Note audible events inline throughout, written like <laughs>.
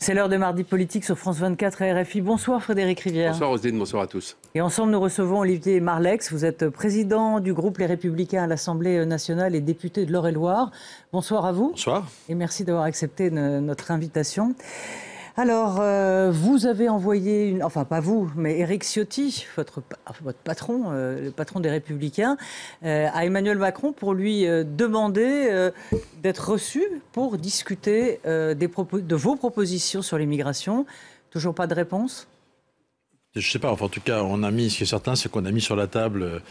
C'est l'heure de Mardi Politique sur France 24 et RFI. Bonsoir Frédéric Rivière. Bonsoir Roselyne, bonsoir à tous. Et ensemble, nous recevons Olivier Marlex. Vous êtes président du groupe Les Républicains à l'Assemblée nationale et député de l'Eure-et-Loire. Bonsoir à vous. Bonsoir. Et merci d'avoir accepté notre invitation. Alors, euh, vous avez envoyé, enfin pas vous, mais Eric Ciotti, votre, patron, euh, le patron des Républicains, euh, à Emmanuel Macron pour lui demander d'être reçu pour discuter des de vos propositions sur l'immigration. Toujours pas de réponse Je ne sais pas, enfin, en tout cas, on a mis, ce qui est certain, c'est qu'on a mis sur la table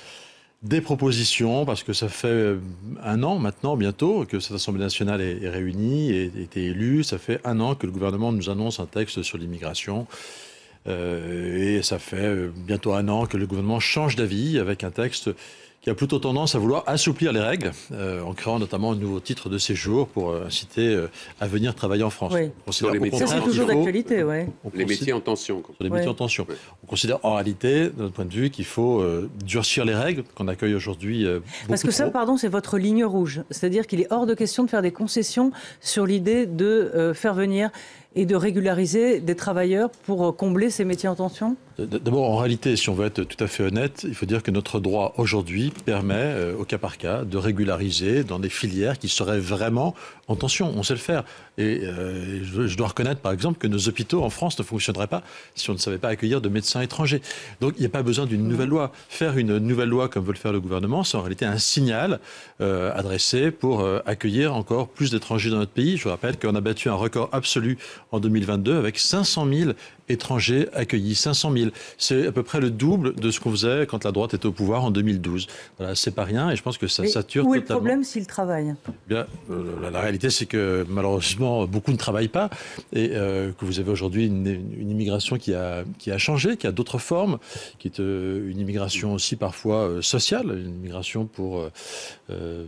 des propositions, parce que ça fait euh, un an maintenant, bientôt, que cette Assemblée nationale est, réunie, et été élue. Ça fait un an que le gouvernement nous annonce un texte sur l'immigration. Euh, et ça fait euh, bientôt un an que le gouvernement change d'avis avec un texte qui a plutôt tendance à vouloir assouplir les règles, euh, en créant notamment un nouveau titre de séjour pour euh, inciter euh, à venir travailler en France. Oui. les métiers, c'est toujours d'actualité. Ouais. Les métiers en tension. les métiers en tension. On considère en réalité, de notre point de vue, qu'il faut durcir les règles qu'on accueille aujourd'hui. Parce que ça, pardon, c'est votre ligne rouge. C'est-à-dire qu'il est hors de question de faire des concessions sur l'idée de faire venir et de régulariser des travailleurs pour euh, combler ces métiers en tension D'abord, en réalité, si on veut être tout à fait honnête, il faut dire que notre droit aujourd'hui permet, euh, au cas par cas, de régulariser dans des filières qui seraient vraiment Attention, on sait le faire. Et euh, je, dois reconnaître, par exemple, que nos hôpitaux en France ne fonctionneraient pas si on ne savait pas accueillir de médecins étrangers. Donc, il n'y a pas besoin d'une nouvelle loi. Faire une nouvelle loi comme veut le faire le gouvernement, c'est en réalité un signal euh, adressé pour euh, accueillir encore plus d'étrangers dans notre pays. Je vous rappelle qu'on a battu un record absolu en 2022 avec 500 000 étrangers accueillis, 500 000. C'est à peu près le double de ce qu'on faisait quand la droite était au pouvoir en 2012. Voilà, c'est pas rien et je pense que ça sature totalement. Où est le problème s'ils travaillent Bien, euh, la, réalité c'est que malheureusement beaucoup ne travaillent pas et euh, que vous avez aujourd'hui une, immigration qui a, qui a changé, qui a d'autres formes, qui est euh, une immigration aussi parfois sociale, une immigration pour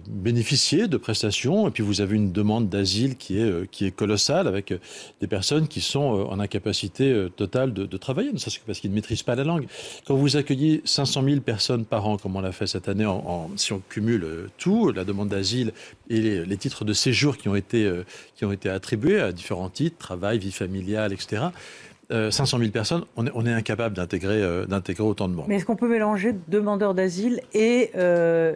bénéficier de prestations et puis vous avez une demande d'asile qui est, qui est colossale avec des personnes qui sont en incapacité total de, de travailleurs, parce qu'ils ne maîtrisent pas la langue. Quand vous accueillez 500 000 personnes par an, comme on l'a fait cette année, en, si on cumule euh, tout, la demande d'asile et les, titres de séjour qui ont, été, euh, qui ont été attribués à différents titres, travail, vie familiale, etc., 500 000 personnes, on est, on est incapable d'intégrer euh, d'intégrer autant de monde. Mais est-ce qu'on peut mélanger demandeurs d'asile et... Euh,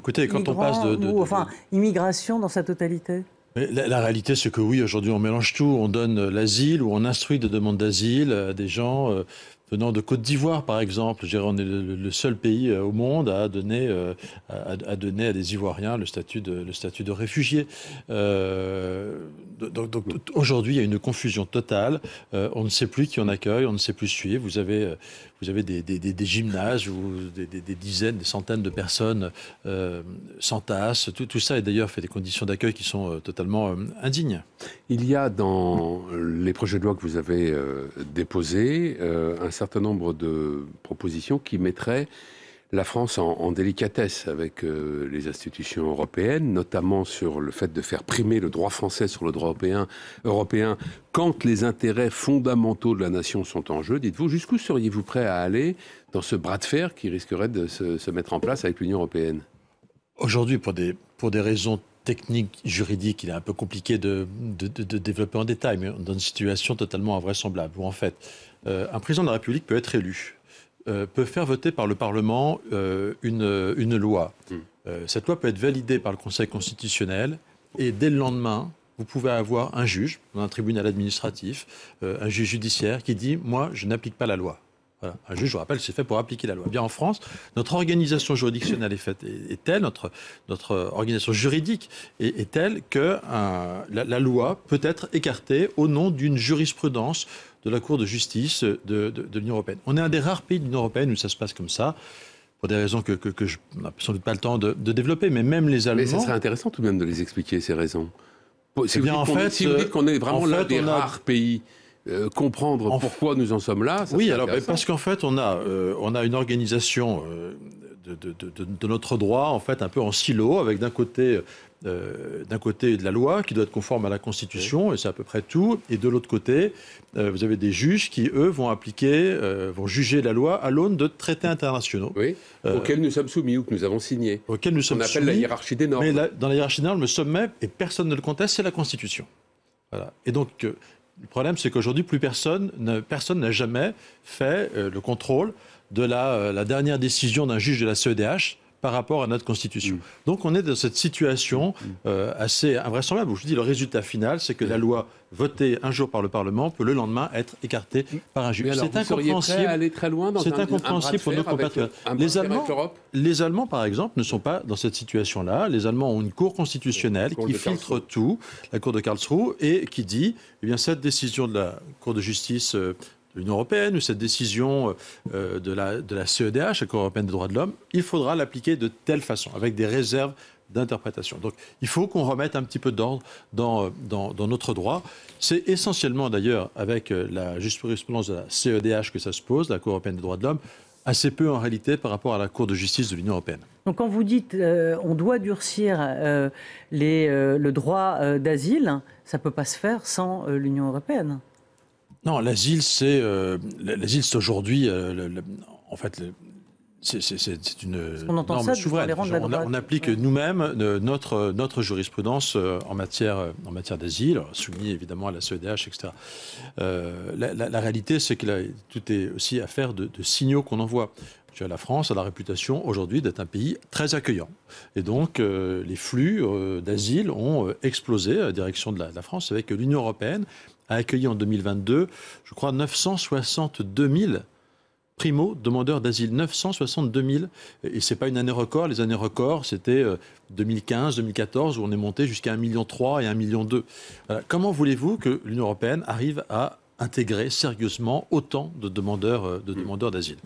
quand on passe de... enfin, immigration dans sa totalité la, réalité, c'est que oui, aujourd'hui, on mélange tout. On donne euh, l'asile ou on instruit des demandes d'asile à des gens euh, venant de Côte d'Ivoire, par exemple. Je on est le, seul pays euh, au monde à donner, à, des Ivoiriens le statut de, le statut de réfugié. aujourd'hui, il y a une confusion totale. on ne sait plus qui on accueille, on ne sait plus suivre. Vous avez, vous avez des, des, gymnases où des, dizaines, des centaines de personnes euh, s'entassent. Tout, tout, ça est d'ailleurs fait des conditions d'accueil qui sont euh, totalement euh, indignes. Il y a dans les projets de loi que vous avez déposés un certain nombre de propositions qui mettraient la France en, délicatesse avec euh, les institutions européennes, notamment sur le fait de faire primer le droit français sur le droit européen, européen quand les intérêts fondamentaux de la nation sont en jeu. Dites-vous, jusqu'où seriez-vous prêt à aller dans ce bras de fer qui risquerait de se, mettre en place avec l'Union européenne Aujourd'hui, pour des, pour des raisons techniques, juridiques, il est un peu compliqué de, développer en détail, mais dans une situation totalement invraisemblable, où en fait, euh, un président de la République peut être élu. Euh, peut faire voter par le Parlement euh, une, loi. Hmm. Euh, cette loi peut être validée par le Conseil constitutionnel et dès le lendemain, vous pouvez avoir un juge, un tribunal administratif, un juge judiciaire qui dit Moi, je n'applique pas la loi. Un juge, je vous rappelle, c'est fait pour appliquer la loi. Eh bien en France, notre organisation juridictionnelle est, est, telle, notre, organisation juridique est, telle que la, loi peut être écartée au nom d'une jurisprudence de la Cour de justice de, l'Union européenne. On est un des rares pays de l'Union européenne où ça se passe comme ça pour des raisons que, je n'ai sans doute pas le temps de, développer, mais même les Allemands. Mais ça serait intéressant tout de même de les expliquer, ces raisons. Eh si, vous, dites en fait, qu'on est vraiment l'un des rares pays euh, comprendre pourquoi nous en sommes là. oui, alors parce qu'en fait, on a, euh, on a une organisation euh, de, notre droit, en fait, un peu en silo, avec d'un côté d'un côté de la loi qui doit être conforme à la Constitution, et c'est à peu près tout, et de l'autre côté, vous avez des juges qui, eux, vont appliquer, vont juger la loi à l'aune de traités internationaux. Oui, auxquels nous sommes soumis ou que nous avons signé. Auxquels nous sommes On appelle la hiérarchie des normes. Mais dans la hiérarchie des normes, le sommet, et personne ne le conteste, c'est la Constitution. Voilà. Et donc, le problème, c'est qu'aujourd'hui, plus personne n'a jamais fait euh, le contrôle de la, euh, la dernière décision d'un juge de la CEDH par rapport à notre Constitution. Mm. Donc on est dans cette situation mm. euh, assez invraisemblable. Où je dis le résultat final, c'est que mm. la loi votée un jour par le Parlement peut le lendemain être écartée par un juge. C'est incompréhensible. c'est incompréhensible pour nos compatriotes. Les Allemands, les Allemands, par exemple, ne sont pas dans cette situation-là. Les Allemands ont une Cour constitutionnelle qui filtre tout, la Cour de Karlsruhe, et qui dit, eh bien cette décision de la Cour de justice euh, l'Union européenne ou cette décision euh, euh, de, la, de CEDH, la Cour européenne des droits de l'homme, il faudra l'appliquer de telle façon, avec des réserves d'interprétation. Donc il faut qu'on remette un petit peu d'ordre dans, euh, notre droit. C'est essentiellement d'ailleurs avec la jurisprudence de la CEDH que ça se pose, la Cour européenne des droits de l'homme, assez peu en réalité par rapport à la Cour de justice de l'Union européenne. Donc quand vous dites on doit durcir les, le droit d'asile, ça ne peut pas se faire sans l'Union européenne. Non, l'asile, c'est euh, l'asile, aujourd'hui, euh, en fait, c'est une on norme souveraine. On, applique nous-mêmes euh, notre, notre jurisprudence en matière, en matière d'asile, soumis évidemment à la CEDH, etc. la, réalité, c'est que tout est aussi affaire de signaux qu'on envoie. La France a la réputation aujourd'hui d'être un pays très accueillant. Et donc, euh, les flux euh, d'asile ont euh, explosé à direction de la, France, avec l'Union européenne a accueilli en 2022, je crois, 962 000 primo demandeurs d'asile, 962 000. Et ce n'est pas une année record. Les années records, c'était 2015, 2014, où on est monté jusqu'à 1,3 million et 1,2 million. comment voulez-vous que l'Union européenne arrive à intégrer sérieusement autant de demandeurs de demandeurs d'asile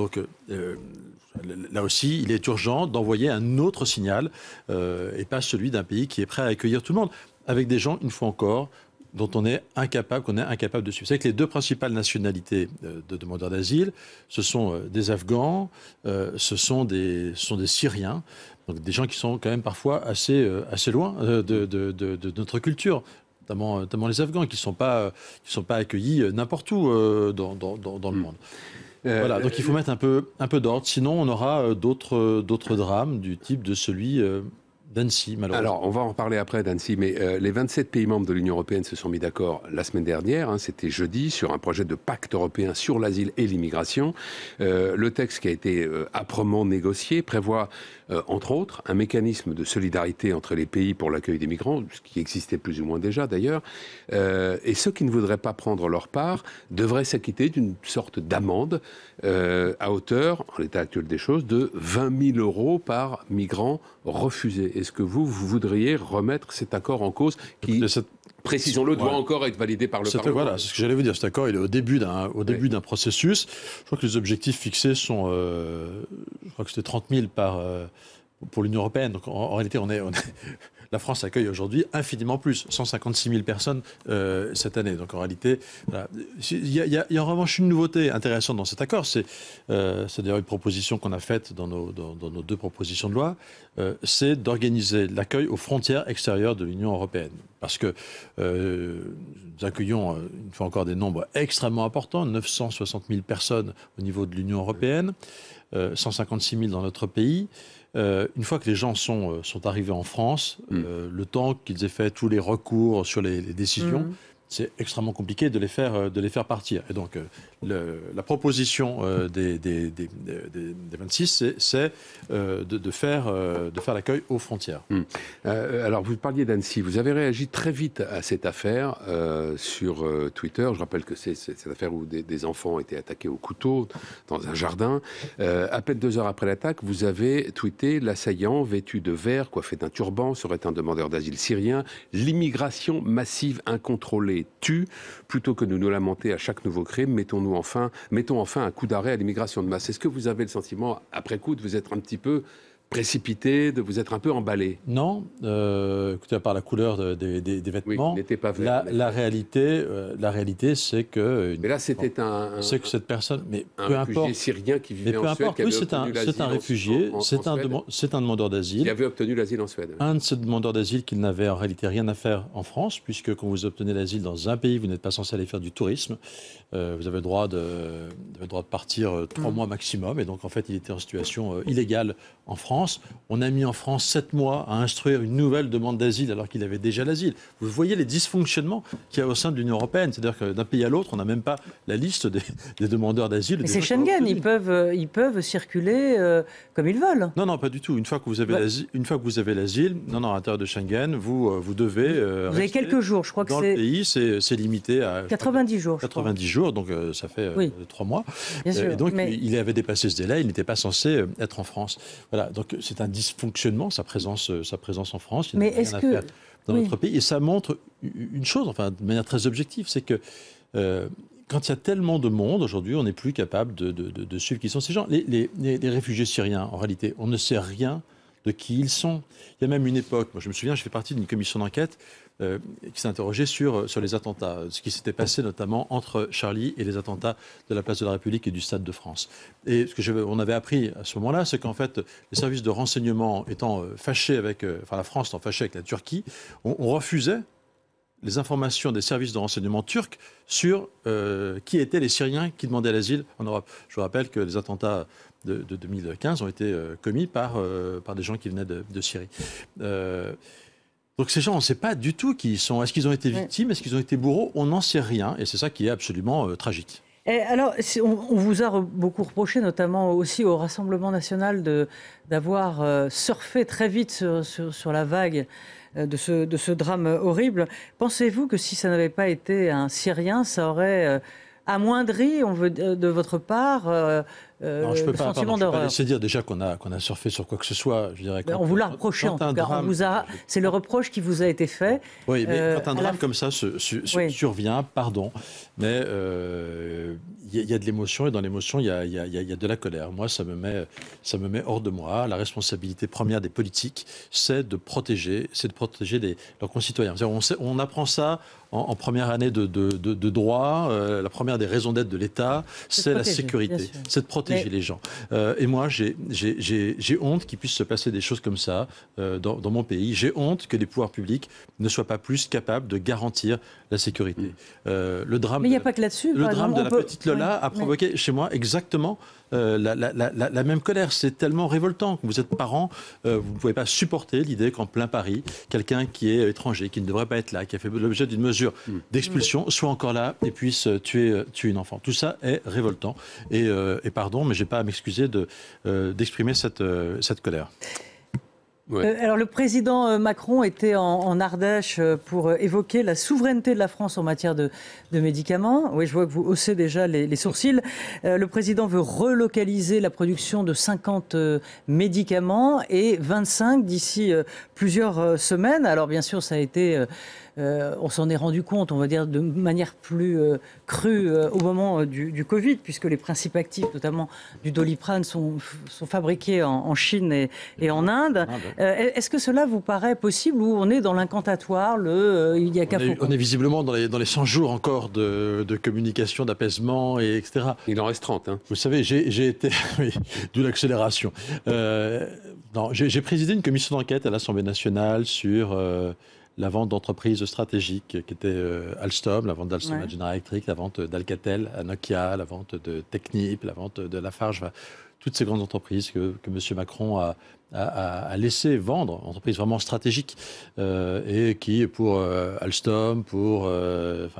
donc euh, euh, là aussi, il est urgent d'envoyer un autre signal euh, et pas celui d'un pays qui est prêt à accueillir tout le monde, avec des gens, une fois encore, dont on est incapable, qu'on est incapable de suivre. C'est que les deux principales nationalités de demandeurs d'asile, ce sont des Afghans, ce sont des, Syriens, donc des gens qui sont quand même parfois assez, loin de, notre culture. Notamment, les Afghans, qui ne sont, pas, accueillis n'importe où dans, dans le hmm. monde. Euh, voilà, donc il faut euh, mettre un peu, un d'ordre, sinon on aura euh, d'autres drames du type de celui d'Annecy, malheureusement. Alors, on va en parler après d'Annecy, mais euh, les 27 pays membres de l'Union européenne se sont mis d'accord la semaine dernière, hein, c'était jeudi, sur un projet de pacte européen sur l'asile et l'immigration. Euh, le texte qui a été euh, âprement négocié prévoit, entre autres, un mécanisme de solidarité entre les pays pour l'accueil des migrants, ce qui existait plus ou moins déjà d'ailleurs, et ceux qui ne voudraient pas prendre leur part devraient s'acquitter d'une sorte d'amende à hauteur, en l'état actuel des choses, de 20 000 euros par migrant refusé. Est-ce que vous, voudriez remettre cet accord en cause qui, cette... précisons-le, doit encore être validé par le Parlement Voilà, c'est ce que j'allais vous dire. Cet accord, il est au début d'un processus. Je crois que les objectifs fixés sont, euh, je crois que c'était 30 000 par euh, pour l'Union européenne. Donc en, réalité, on est la France accueille aujourd'hui infiniment plus, 156 000 personnes euh, cette année. Donc en réalité, il, y a, en revanche une nouveauté intéressante dans cet accord. C'est euh, d'ailleurs une proposition qu'on a faite dans nos, deux propositions de loi. Euh, c'est d'organiser l'accueil aux frontières extérieures de l'Union européenne. Parce que nous accueillons, une fois encore, des nombres extrêmement importants, 960 000 personnes au niveau de l'Union européenne, 156 000 dans notre pays. Euh, une fois que les gens sont, euh, arrivés en France, hmm. euh, le temps qu'ils aient fait tous les recours sur les, décisions, hmm c'est extrêmement compliqué de les faire, euh, de les faire partir. Et donc, euh, la proposition euh, des, des, des, 26, c'est de, faire, de faire l'accueil aux frontières. Hmm. alors, vous parliez d'Annecy. Vous avez réagi très vite à cette affaire sur Twitter. Je rappelle que c'est cette affaire où des, enfants étaient attaqués au couteau dans un jardin. à peine deux heures après l'attaque, vous avez tweeté l'assaillant vêtu de vert, coiffé d'un turban, serait un demandeur d'asile syrien. L'immigration massive incontrôlée tue. Plutôt que de nous lamenter à chaque nouveau crime, mettons-nous enfin, mettons enfin un coup d'arrêt à l'immigration de masse. Est-ce que vous avez le sentiment, après coup, de vous être un petit peu précipité, de vous être un peu emballé Non, euh, écoutez, à part la couleur des vêtements, la, réalité, euh, la réalité, c'est que. Mais là, c'était un, C'est que cette personne, mais peu importe, syrien qui vivait en Suède, oui, c'est un, c'est un réfugié, c'est un, un demandeur d'asile. Qui avait obtenu l'asile en Suède. Un de ces demandeurs d'asile qui n'avait en réalité rien à faire en France, puisque quand vous obtenez l'asile dans un pays, vous n'êtes pas censé aller faire du tourisme. Euh, vous avez le droit de, droit de partir trois mmh. mois maximum, et donc en fait, il était en situation illégale en France. On a mis en France sept mois à instruire une nouvelle demande d'asile alors qu'il avait déjà l'asile. Vous voyez les dysfonctionnements qu'il y a au sein de l'Union européenne. C'est-à-dire que d'un pays à l'autre, on n'a même pas la liste des, demandeurs d'asile. Mais c'est Schengen, ils peuvent, euh, ils peuvent circuler euh, comme ils veulent. Non, non, pas du tout. Une fois que vous avez l'asile, une fois que vous avez l'asile, non, non, à l'intérieur de Schengen, vous, euh, vous devez. vous avez quelques jours, je crois que c'est. Dans le pays, c'est limité à. 90 jours. 90 jours, donc ça fait trois mois. Bien sûr, et donc, il avait dépassé ce délai, il n'était pas censé être en France. Voilà. Donc, c'est un dysfonctionnement, sa présence, euh, sa présence en France. Il Mais est-ce Dans notre pays. Et ça montre une chose, enfin, de manière très objective, c'est que. Euh, quand il y a tellement de monde aujourd'hui, on n'est plus capable de, de, suivre qui sont ces gens. Les, les, réfugiés syriens, en réalité, on ne sait rien de qui ils sont. Il y a même une époque, moi je me souviens, je fais partie d'une commission d'enquête euh, qui s'interrogeait sur, euh, sur les attentats, ce qui s'était passé notamment entre Charlie et les attentats de la place de la République et du Stade de France. Et ce que on avait appris à ce moment-là, c'est qu'en fait, les services de renseignement étant euh, fâchés avec, enfin la France étant fâchée avec la Turquie, on, refusait les informations des services de renseignement turcs sur qui étaient les Syriens qui demandaient l'asile en Europe. Je vous rappelle que les attentats de, 2015 ont été commis par, par des gens qui venaient de, de Syrie. Donc ces gens, on ne sait pas du tout qui sont. Est-ce qu'ils ont été victimes Est-ce qu'ils ont été bourreaux On n'en sait rien. Et c'est ça qui est absolument euh, tragique. Et alors, on, vous a beaucoup reproché, notamment aussi au Rassemblement national, d'avoir euh, surfé très vite sur, la vague euh, de, ce, de ce, drame horrible. Pensez-vous que si ça n'avait pas été un Syrien, ça aurait amoindri, on veut, de votre part, je peux euh, peux pas laisser dire déjà qu'on a, qu'on a surfé sur quoi que ce soit. Je dirais, ben, on vous l'a reproché en tout cas. a, <laughs> c'est le reproche qui vous a été fait. Oui, mais euh, quand un drame comme ça survient, pardon, mais euh, il y, a de l'émotion et dans l'émotion il y a, de la colère. Moi, ça me met, ça me met hors de moi. La responsabilité première des politiques, c'est de protéger, c'est de protéger leurs concitoyens. On, on apprend ça en, première année de, de droit. la première des raisons d'être de l'État, c'est la sécurité, c'est de protéger les gens. Euh, et moi, j'ai honte qu'il puisse se passer des choses comme ça euh, dans, mon pays. J'ai honte que les pouvoirs publics ne soient pas plus capables de garantir la sécurité. Mm. Euh, le drame. Mais il n'y a pas que là-dessus. Le drame de la petite Lola a provoqué chez moi exactement euh, la, même colère. C'est tellement révoltant. que vous êtes parent, euh, vous ne pouvez pas supporter l'idée qu'en plein Paris, quelqu'un qui est étranger, qui ne devrait pas être là, qui a fait l'objet d'une mesure mm. d'expulsion, soit encore là et puisse euh, tuer, tuer une enfant. Tout ça est révoltant. Et, pardon, mais je n'ai pas à m'excuser d'exprimer cette, cette colère. Euh, alors le président euh, Macron était en, Ardèche euh, pour évoquer la souveraineté de la France en matière de, médicaments. Oui, je vois que vous haussez déjà les, sourcils. le président veut relocaliser la production de 50 médicaments et 25 d'ici plusieurs semaines. Alors bien sûr, ça a été euh, on s'en est rendu compte, on va dire, de manière plus euh, crue euh, au moment du, Covid, puisque les principes actifs, notamment du doliprane, sont, sont fabriqués en, Chine et, en Inde. Est-ce que cela vous paraît possible ou on est dans l'incantatoire, le il y a on, est visiblement dans les, 100 jours encore de, communication, d'apaisement, et etc. Il en reste 30. Hein. Vous savez, j'ai été. <laughs> d'où l'accélération. j'ai présidé une commission d'enquête à l'Assemblée nationale sur la vente d'entreprises stratégiques qui était euh, Alstom, la vente d'Alstom à General Electric, la vente d'Alcatel à Nokia, la vente de Technip, la vente de Lafarge, toutes ces grandes entreprises que, M. Macron a, a, laissé vendre, entreprises vraiment stratégiques, euh, et qui, pour euh, Alstom, pour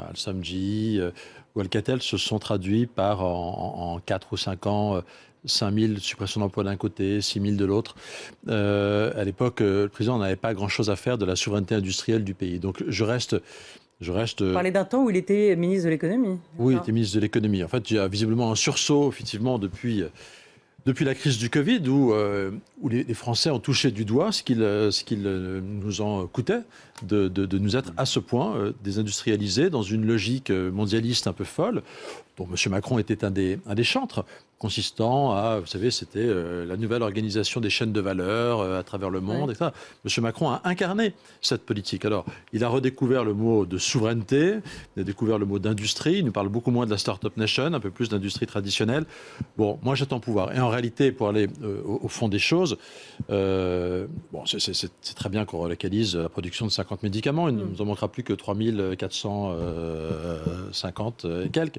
Alstom G, ou Alcatel, se sont traduites par en, en 4 ou 5 ans 5000 suppressions d'emplois d'un côté, 6000 de l'autre. Euh, à l'époque, euh, le président n'avait pas grand-chose à faire de la souveraineté industrielle du pays. Donc je reste je reste... Vous euh, parlez d'un temps où il était ministre de l'économie. Oui, il était ministre de l'économie. En fait, il y a visiblement un sursaut, effectivement, depuis, depuis la crise du Covid, où, où les, Français ont touché du doigt ce qu'il qu'il nous en coûtait de, de, nous être à ce point désindustrialisés dans une logique mondialiste un peu folle, dont M. Macron était un des, un des chantres consistant à, vous savez, c'était euh, la nouvelle organisation des chaînes de valeur euh, à travers le monde, etc. Monsieur Macron a incarné cette politique. Alors, il a redécouvert le mot de souveraineté, il a découvert le mot d'industrie, il nous parle beaucoup moins de la start-up nation, un peu plus d'industrie traditionnelle. Bon, moi j'attends pouvoir. Et en réalité, pour aller euh, au, fond des choses, bon, c'est très bien qu'on relocalise la production de 50 médicaments, il ne mm. nous en manquera plus que 3450 et quelques,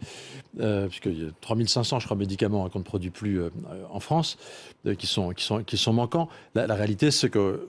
puisque 3500, je crois, médicaments hein, qu'on ne produit plus euh, en France, euh, qui, sont, qui, sont, qui sont manquants. La, la réalité, c'est que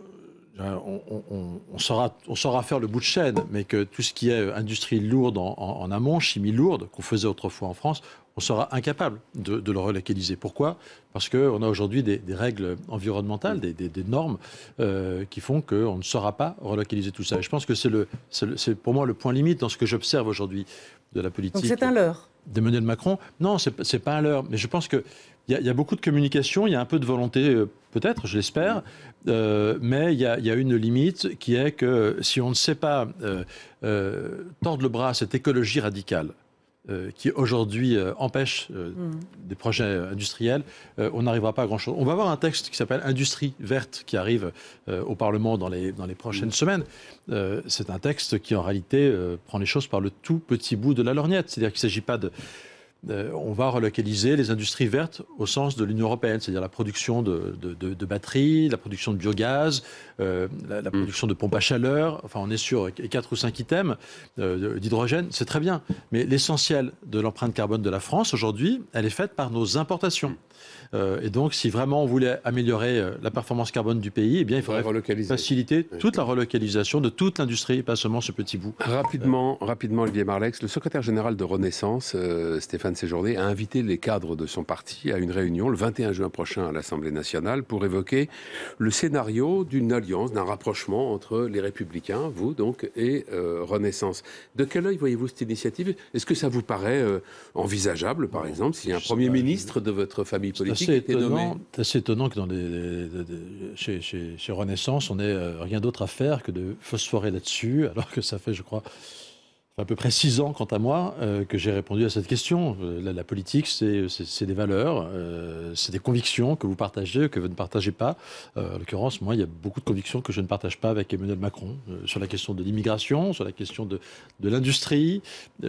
on, on, saura, faire le bout de chaîne, mais que tout ce qui est euh, industrie lourde en, amont, chimie lourde, qu'on faisait autrefois en France, on sera incapable de, le relocaliser. Pourquoi Parce qu'on a aujourd'hui des, règles environnementales, des, normes euh, qui font qu'on ne saura pas relocaliser tout ça. Et je pense que c'est pour moi le point limite dans ce que j'observe aujourd'hui de la politique. Donc c'est un leurre de Macron. Non, ce n'est pas un leurre. Mais je pense que il y, a beaucoup de communication, il y a un peu de volonté, euh, peut-être, je l'espère, euh, mais il y, a une limite qui est que si on ne sait pas tendre euh, tordre le bras à cette écologie radicale, qui aujourd'hui empêche mm. des projets industriels, on n'arrivera pas à grand-chose. On va avoir un texte qui s'appelle Industrie verte qui arrive au Parlement dans les, dans les prochaines mm. semaines. c'est un texte qui, en réalité, prend les choses par le tout petit bout de la lorgnette. C'est-à-dire qu'il ne s'agit pas de euh, on va relocaliser les industries vertes au sens de l'Union européenne, c'est-à-dire la production de, de, batteries, la production de biogaz, euh, la, mm. production de pompes à chaleur, enfin on est sur quatre ou cinq items euh, d'hydrogène, c'est très bien. Mais l'essentiel de l'empreinte carbone de la France aujourd'hui, elle est faite par nos importations. Mm. Euh, et donc, si vraiment on voulait améliorer euh, la performance carbone du pays, eh bien, il faudrait faciliter toute la relocalisation de toute l'industrie, pas seulement ce petit bout. Rapidement, rapidement, Olivier Marlex, le secrétaire général de Renaissance, euh, Stéphane Séjourné, a invité les cadres de son parti à une réunion le 21 juin prochain à l'Assemblée nationale pour évoquer le scénario d'une alliance, d'un rapprochement entre les Républicains, vous donc, et Renaissance. De quel œil voyez-vous cette initiative Est-ce que ça vous paraît envisageable, par exemple, s'il y a un Premier ministre de votre famille politique c'est assez étonnant, que dans les, chez, Renaissance, on n'ait euh, rien d'autre à faire que de phosphorer là-dessus, alors que ça fait, je crois, à peu près six ans, quant à moi, euh, que j'ai répondu à cette question. Euh, la, politique, c'est des valeurs, euh, c'est des convictions que vous partagez, que vous ne partagez pas. en l'occurrence, moi, il y a beaucoup de convictions que je ne partage pas avec Emmanuel Macron sur la question de l'immigration, sur la question de, l'industrie,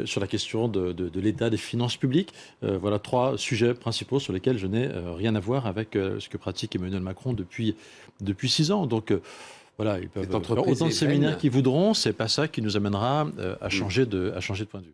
sur la question de, l'état des finances publiques. voilà trois sujets principaux sur lesquels je n'ai rien à voir avec ce que pratique Emmanuel Macron depuis depuis six ans. Donc voilà, autant de séminaires qu'ils voudront, c'est pas ça qui nous amènera euh, à, mm. changer de, à changer de point de vue.